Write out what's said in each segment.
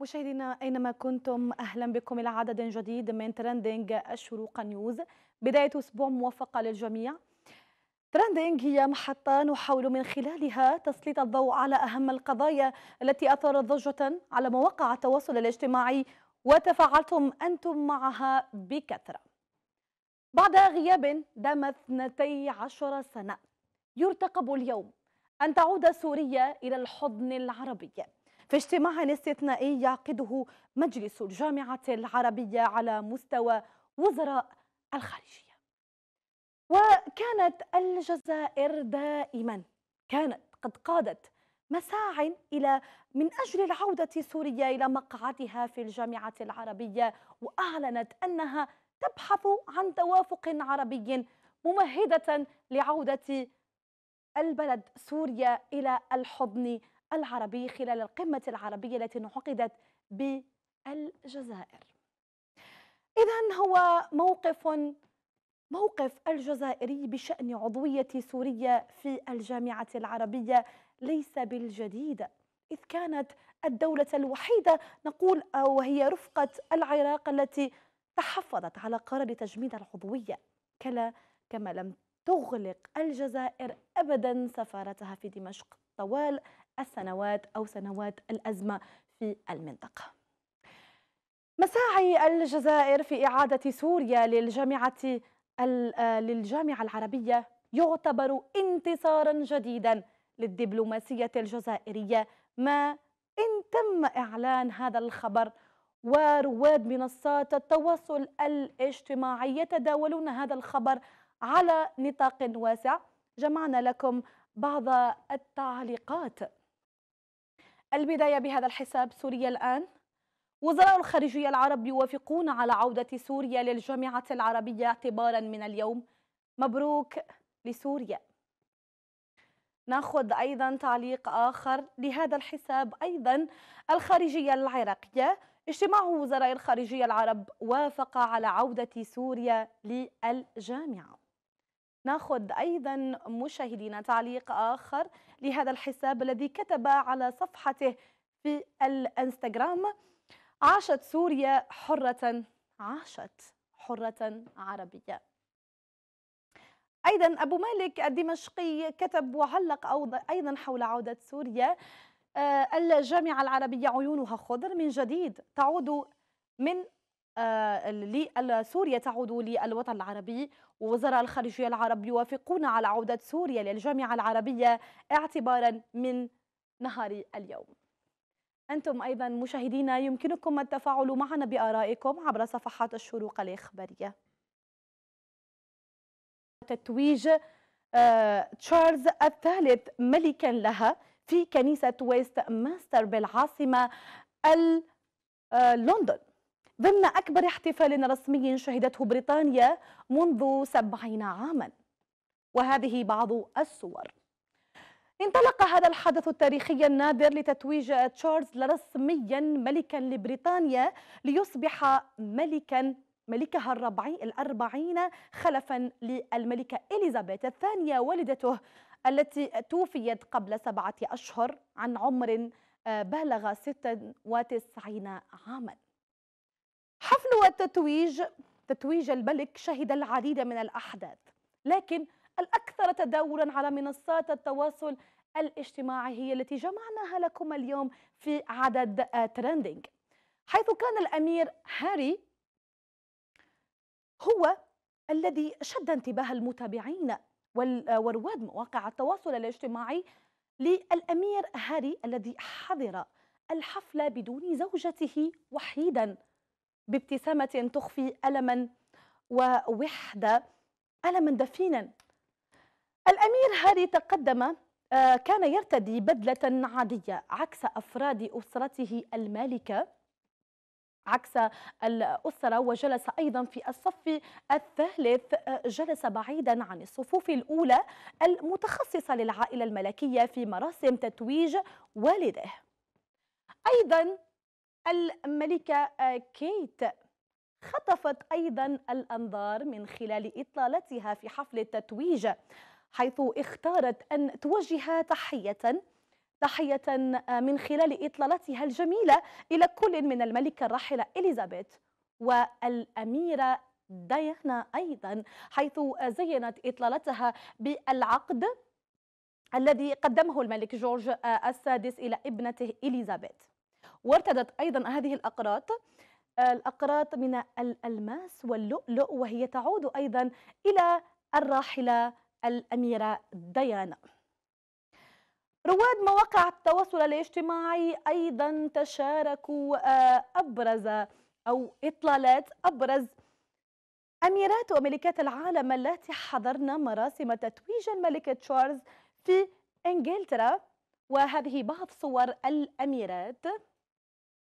مشاهدينا أينما كنتم أهلا بكم إلى عدد جديد من ترندينج الشروق نيوز بداية أسبوع موفقة للجميع ترندينج هي محطة نحاول من خلالها تسليط الضوء على أهم القضايا التي أثارت ضجة على مواقع التواصل الاجتماعي وتفاعلتم أنتم معها بكثرة بعد غياب دام 12 سنة يرتقب اليوم أن تعود سوريا إلى الحضن العربي في اجتماع استثنائي يعقده مجلس الجامعة العربية على مستوى وزراء الخارجية وكانت الجزائر دائما كانت قد قادت مساع إلى من أجل العودة سوريا إلى مقعدها في الجامعة العربية وأعلنت أنها تبحث عن توافق عربي ممهدة لعودة البلد سوريا إلى الحضن العربي خلال القمة العربية التي انعقدت بالجزائر إذا هو موقف موقف الجزائري بشأن عضوية سوريا في الجامعة العربية ليس بالجديد إذ كانت الدولة الوحيدة نقول وهي رفقة العراق التي تحفظت على قرار تجميد العضوية كلا كما لم تغلق الجزائر أبدا سفارتها في دمشق طوال السنوات أو سنوات الأزمة في المنطقة مساعي الجزائر في إعادة سوريا للجامعة للجامعة العربية يعتبر انتصارا جديدا للدبلوماسية الجزائرية ما إن تم إعلان هذا الخبر ورواد منصات التواصل الاجتماعي يتداولون هذا الخبر على نطاق واسع جمعنا لكم بعض التعليقات البداية بهذا الحساب سوريا الآن وزراء الخارجية العرب يوافقون على عودة سوريا للجامعة العربية اعتبارا من اليوم مبروك لسوريا ناخذ ايضا تعليق اخر لهذا الحساب ايضا الخارجيه العراقيه اجتماع وزراء الخارجيه العرب وافق على عوده سوريا للجامعه ناخذ ايضا مشاهدينا تعليق اخر لهذا الحساب الذي كتب على صفحته في الانستغرام عاشت سوريا حرة عاشت حرة عربية أيضا أبو مالك الدمشقي كتب وعلق أيضا حول عودة سوريا آه، الجامعة العربية عيونها خضر من جديد تعود من آه، سوريا تعود للوطن العربي ووزراء الخارجية العرب يوافقون على عودة سوريا للجامعة العربية اعتبارا من نهار اليوم أنتم أيضا مشاهدينا يمكنكم التفاعل معنا بآرائكم عبر صفحات الشروق الإخبارية تتويج آه، تشارلز الثالث ملكا لها في كنيسة ويست ماستر بالعاصمة آه، لندن ضمن أكبر احتفال رسمي شهدته بريطانيا منذ سبعين عاما وهذه بعض الصور انطلق هذا الحدث التاريخي النادر لتتويج تشارلز رسميا ملكا لبريطانيا ليصبح ملكا ملكها الربعي الأربعين خلفا للملكة إليزابيث الثانية والدته التي توفيت قبل سبعة أشهر عن عمر آه، بلغ 96 عاماً حفل التتويج تتويج الملك شهد العديد من الأحداث لكن الأكثر تداولا على منصات التواصل الاجتماعي هي التي جمعناها لكم اليوم في عدد ترندينج آه، حيث كان الأمير هاري هو الذي شد انتباه المتابعين آه، ورواد مواقع التواصل الاجتماعي للأمير هاري الذي حضر الحفلة بدون زوجته وحيدا بابتسامة تخفي ألما ووحدة ألما دفينا الأمير هاري تقدم آه، كان يرتدي بدلة عادية عكس أفراد أسرته المالكة عكس الأسرة وجلس أيضا في الصف الثالث آه، جلس بعيدا عن الصفوف الأولى المتخصصة للعائلة الملكية في مراسم تتويج والده أيضا الملكة آه، كيت خطفت أيضا الأنظار من خلال إطلالتها في حفل التتويج حيث اختارت أن توجه تحية تحية آه، من خلال إطلالتها الجميلة إلى كل من الملكة الراحلة إليزابيث والأميرة ديانا أيضا حيث زينت إطلالتها بالعقد الذي قدمه الملك جورج آه، السادس إلى ابنته إليزابيث وارتدت أيضا هذه الأقراط آه، الأقراط من الألماس واللؤلؤ وهي تعود أيضا إلى الراحلة الأميرة ديانا رواد مواقع التواصل الاجتماعي أيضا تشاركوا آه، أبرز أو إطلالات أبرز أميرات وملكات العالم التي حضرن مراسم تتويج الملكة تشارلز في إنجلترا وهذه بعض صور الأميرات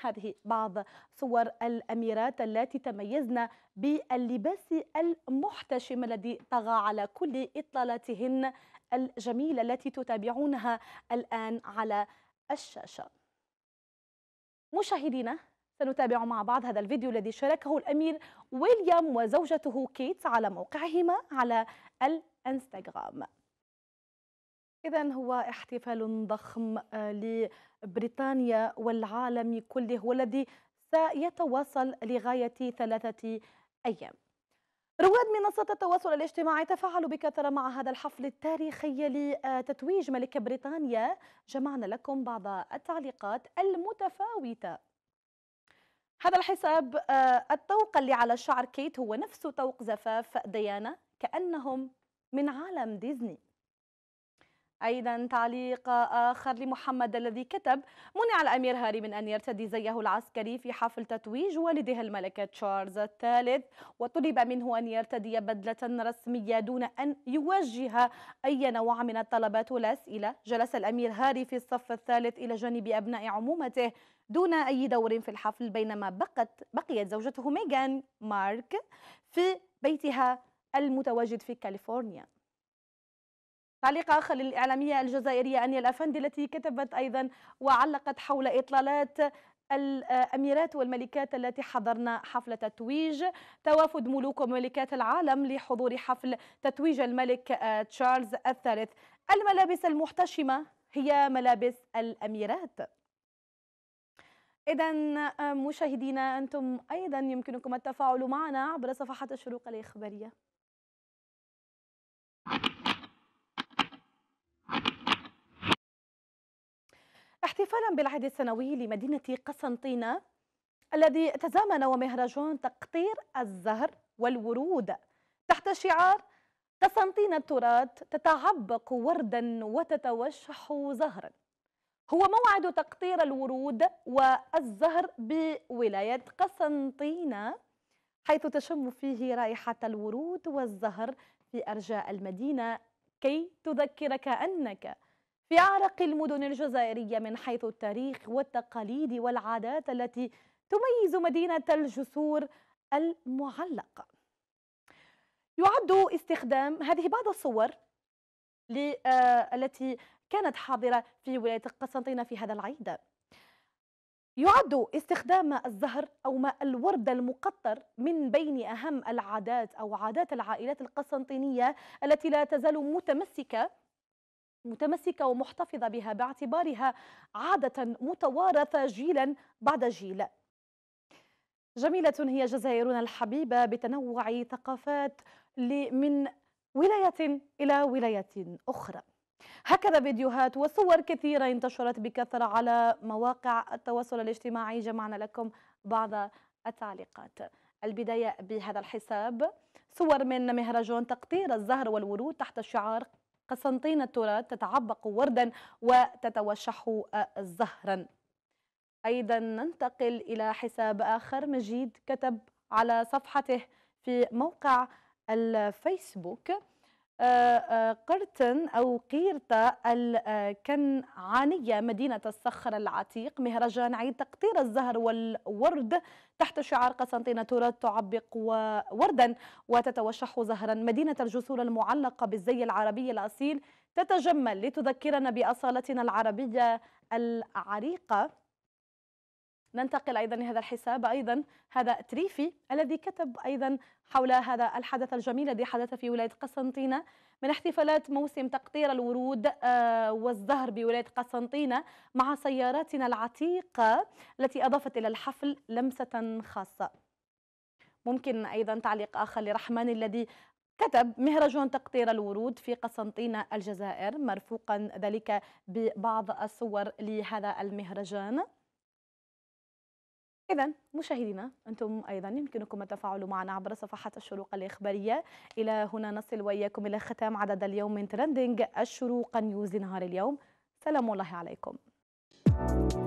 هذه بعض صور الأميرات التي تميزن باللباس المحتشم الذي طغى على كل إطلالاتهن الجميلة التي تتابعونها الآن على الشاشة مشاهدينا سنتابع مع بعض هذا الفيديو الذي شاركه الأمير ويليام وزوجته كيت على موقعهما على الانستغرام إذا هو احتفال ضخم آه، لبريطانيا والعالم كله والذي سيتواصل لغاية ثلاثة أيام رواد منصة التواصل الاجتماعي تفاعلوا بكثرة مع هذا الحفل التاريخي لتتويج ملك بريطانيا جمعنا لكم بعض التعليقات المتفاوتة هذا الحساب آه، الطوق اللي على شعر كيت هو نفس طوق زفاف ديانا كأنهم من عالم ديزني أيضا تعليق آخر لمحمد الذي كتب منع الأمير هاري من أن يرتدي زيه العسكري في حفل تتويج والده الملكة تشارلز الثالث وطلب منه أن يرتدي بدلة رسمية دون أن يوجه أي نوع من الطلبات والأسئلة جلس الأمير هاري في الصف الثالث إلى جانب أبناء عمومته دون أي دور في الحفل بينما بقت بقيت زوجته ميغان مارك في بيتها المتواجد في كاليفورنيا تعليق آخر للإعلامية الجزائرية أنيا الأفندي التي كتبت أيضا وعلقت حول إطلالات الأميرات والملكات التي حضرن حفل تتويج توافد ملوك وملكات العالم لحضور حفل تتويج الملك آه، تشارلز الثالث الملابس المحتشمة هي ملابس الأميرات إذا آه، مشاهدينا أنتم أيضا يمكنكم التفاعل معنا عبر صفحة الشروق الإخبارية احتفالا بالعهد السنوي لمدينة قسنطينة الذي تزامن ومهرجان تقطير الزهر والورود تحت شعار قسنطينة التراث تتعبق وردا وتتوشح زهرا هو موعد تقطير الورود والزهر بولاية قسنطينة حيث تشم فيه رائحة الورود والزهر في أرجاء المدينة كي تذكرك أنك في أعرق المدن الجزائرية من حيث التاريخ والتقاليد والعادات التي تميز مدينة الجسور المعلقة يعد استخدام هذه بعض الصور آه، التي كانت حاضرة في ولاية قسنطينة في هذا العيد يعد استخدام ماء الزهر أو ماء الوردة المقطر من بين أهم العادات أو عادات العائلات القسنطينية التي لا تزال متمسكة متمسكة ومحتفظة بها باعتبارها عادة متوارثة جيلا بعد جيل جميلة هي جزائرنا الحبيبة بتنوع ثقافات من ولاية إلى ولاية أخرى هكذا فيديوهات وصور كثيرة انتشرت بكثرة على مواقع التواصل الاجتماعي جمعنا لكم بعض التعليقات البداية بهذا الحساب صور من مهرجان تقطير الزهر والورود تحت شعار قسنطين التراب تتعبق وردا وتتوشح آه، زهرا أيضا ننتقل إلى حساب آخر مجيد كتب على صفحته في موقع الفيسبوك آه، آه، قرطن أو قيرطة الكنعانية مدينة الصخر العتيق مهرجان عيد تقطير الزهر والورد تحت شعار قسنطينة تراث تعبق وردا وتتوشح زهرا مدينة الجسور المعلقة بالزي العربي الأصيل تتجمل لتذكرنا بأصالتنا العربية العريقة ننتقل أيضا لهذا الحساب أيضا هذا تريفي الذي كتب أيضا حول هذا الحدث الجميل الذي حدث في ولاية قسنطينة من احتفالات موسم تقطير الورود آه، والزهر بولاية قسنطينة مع سياراتنا العتيقة التي أضافت إلى الحفل لمسة خاصة ممكن أيضا تعليق آخر لرحمن الذي كتب مهرجان تقطير الورود في قسنطينة الجزائر مرفوقا ذلك ببعض الصور لهذا المهرجان إذا مشاهدينا أنتم أيضا يمكنكم التفاعل معنا عبر صفحات الشروق الإخبارية إلى هنا نصل وإياكم إلى ختام عدد اليوم من ترندنج الشروق نيوز نهار اليوم سلام الله عليكم